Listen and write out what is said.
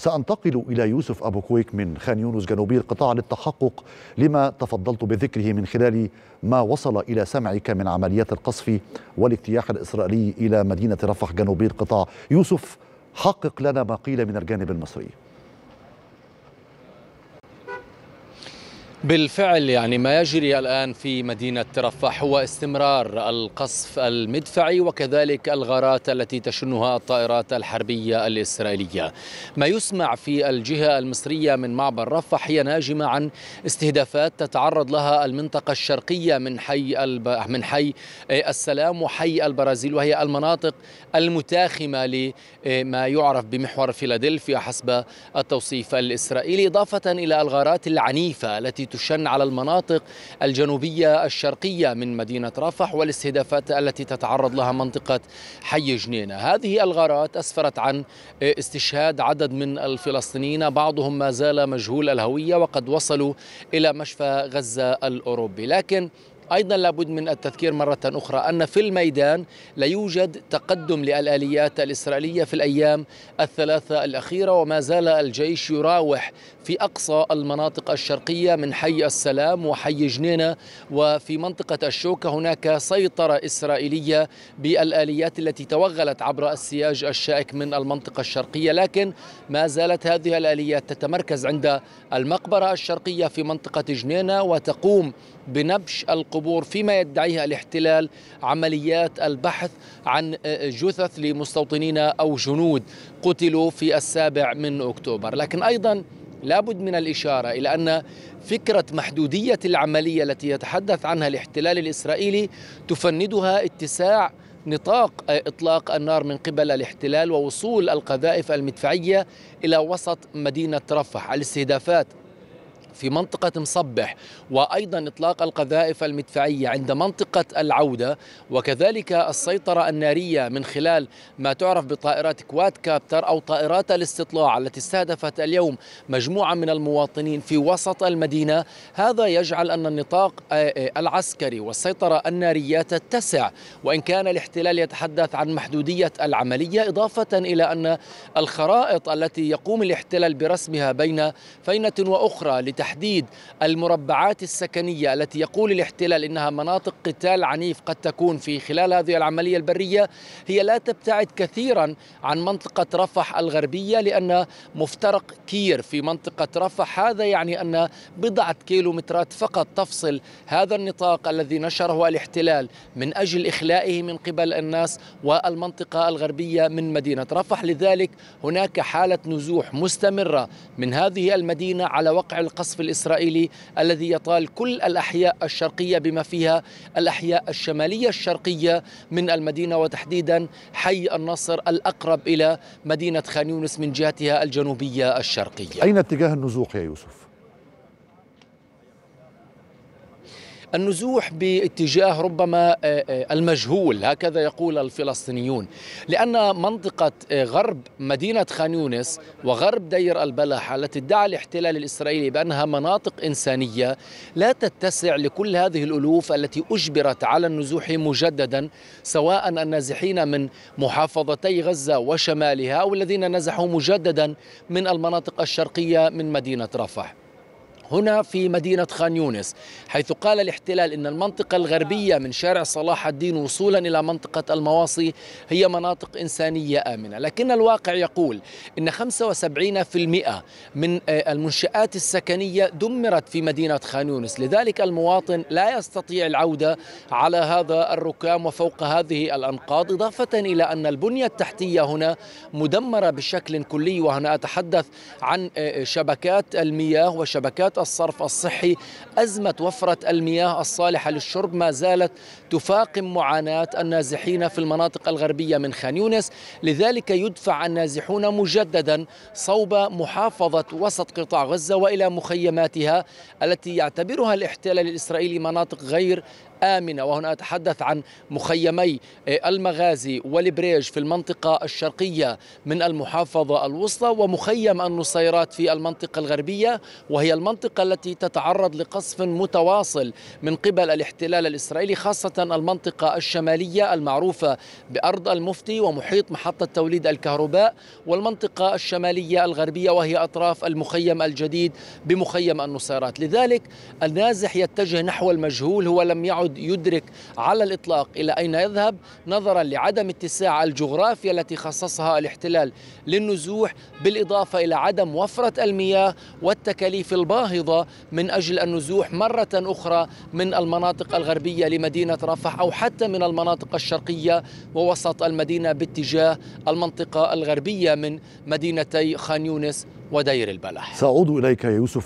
سأنتقل إلى يوسف أبو كويك من خان يونس جنوبي القطاع للتحقق لما تفضلت بذكره من خلال ما وصل إلى سمعك من عمليات القصف والاجتياح الإسرائيلي إلى مدينة رفح جنوبي القطاع يوسف حقق لنا ما قيل من الجانب المصري بالفعل يعني ما يجري الآن في مدينة رفح هو استمرار القصف المدفعي وكذلك الغارات التي تشنها الطائرات الحربية الإسرائيلية ما يسمع في الجهة المصرية من معبر رفح هي ناجمة عن استهدافات تتعرض لها المنطقة الشرقية من حي الب... من حي آه، السلام وحي البرازيل وهي المناطق المتاخمة لما آه، يعرف بمحور فيلادلفيا حسب التوصيف الإسرائيلي إضافة إلى الغارات العنيفة التي تشن على المناطق الجنوبية الشرقية من مدينة رفح والاستهدافات التي تتعرض لها منطقة حي جنينة هذه الغارات أسفرت عن استشهاد عدد من الفلسطينيين بعضهم ما زال مجهول الهوية وقد وصلوا إلى مشفى غزة الأوروبي لكن أيضا لابد من التذكير مرة أخرى أن في الميدان لا يوجد تقدم للآليات الإسرائيلية في الأيام الثلاثة الأخيرة وما زال الجيش يراوح في أقصى المناطق الشرقية من حي السلام وحي جنينة وفي منطقة الشوكة هناك سيطرة إسرائيلية بالآليات التي توغلت عبر السياج الشائك من المنطقة الشرقية لكن ما زالت هذه الآليات تتمركز عند المقبرة الشرقية في منطقة جنينة وتقوم بنبش القوة القبور فيما يدعيه الاحتلال عمليات البحث عن جثث لمستوطنين أو جنود قتلوا في السابع من أكتوبر لكن أيضا لابد من الإشارة إلى أن فكرة محدودية العملية التي يتحدث عنها الاحتلال الإسرائيلي تفندها اتساع نطاق اطلاق النار من قبل الاحتلال ووصول القذائف المدفعيه الى وسط مدينه رفح، الاستهدافات في منطقة مصبح وأيضا إطلاق القذائف المدفعية عند منطقة العودة وكذلك السيطرة النارية من خلال ما تعرف بطائرات كواد كابتر أو طائرات الاستطلاع التي استهدفت اليوم مجموعة من المواطنين في وسط المدينة هذا يجعل أن النطاق آه، آه، العسكري والسيطرة النارية تتسع وإن كان الاحتلال يتحدث عن محدودية العملية إضافة إلى أن الخرائط التي يقوم الاحتلال برسمها بين فينة وأخرى تحديد المربعات السكنية التي يقول الاحتلال إنها مناطق قتال عنيف قد تكون في خلال هذه العملية البرية هي لا تبتعد كثيرا عن منطقة رفح الغربية لأن مفترق كير في منطقة رفح هذا يعني أن بضعة كيلومترات فقط تفصل هذا النطاق الذي نشره الاحتلال من أجل إخلائه من قبل الناس والمنطقة الغربية من مدينة رفح لذلك هناك حالة نزوح مستمرة من هذه المدينة على وقع القصف القصف الإسرائيلي الذي يطال كل الأحياء الشرقية بما فيها الأحياء الشمالية الشرقية من المدينة وتحديدا حي النصر الأقرب إلى مدينة خان يونس من جهتها الجنوبية الشرقية أين اتجاه النزوح يا يوسف؟ النزوح باتجاه ربما آه، آه، المجهول هكذا يقول الفلسطينيون لأن منطقة آه، غرب مدينة خان يونس وغرب دير البلح التي ادعى الاحتلال الإسرائيلي بأنها مناطق إنسانية لا تتسع لكل هذه الألوف التي أجبرت على النزوح مجددا سواء النازحين من محافظتي غزة وشمالها أو الذين نزحوا مجددا من المناطق الشرقية من مدينة رفح هنا في مدينة خان يونس حيث قال الاحتلال إن المنطقة الغربية من شارع صلاح الدين وصولا إلى منطقة المواصي هي مناطق إنسانية آمنة لكن الواقع يقول إن 75% من آه، المنشآت السكنية دمرت في مدينة خان يونس لذلك المواطن لا يستطيع العودة على هذا الركام وفوق هذه الأنقاض إضافة إلى أن البنية التحتية هنا مدمرة بشكل كلي وهنا أتحدث عن آه، شبكات المياه وشبكات الصرف الصحي أزمة وفرة المياه الصالحة للشرب ما زالت تفاقم معاناة النازحين في المناطق الغربية من خان يونس لذلك يدفع النازحون مجددا صوب محافظة وسط قطاع غزة وإلى مخيماتها التي يعتبرها الاحتلال الإسرائيلي مناطق غير آمنة وهنا أتحدث عن مخيمي المغازي والبريج في المنطقة الشرقية من المحافظة الوسطى ومخيم النصيرات في المنطقة الغربية وهي المنطقة التي تتعرض لقصف متواصل من قبل الاحتلال الإسرائيلي خاصة المنطقة الشمالية المعروفة بأرض المفتي ومحيط محطة توليد الكهرباء والمنطقة الشمالية الغربية وهي أطراف المخيم الجديد بمخيم النصيرات لذلك النازح يتجه نحو المجهول هو لم يعد يعد يدرك على الإطلاق إلى أين يذهب نظرا لعدم اتساع الجغرافيا التي خصصها الاحتلال للنزوح بالإضافة إلى عدم وفرة المياه والتكاليف الباهظة من أجل النزوح مرة أخرى من المناطق الغربية لمدينة رفح أو حتى من المناطق الشرقية ووسط المدينة باتجاه المنطقة الغربية من مدينتي خان يونس ودير البلح سأعود إليك يا يوسف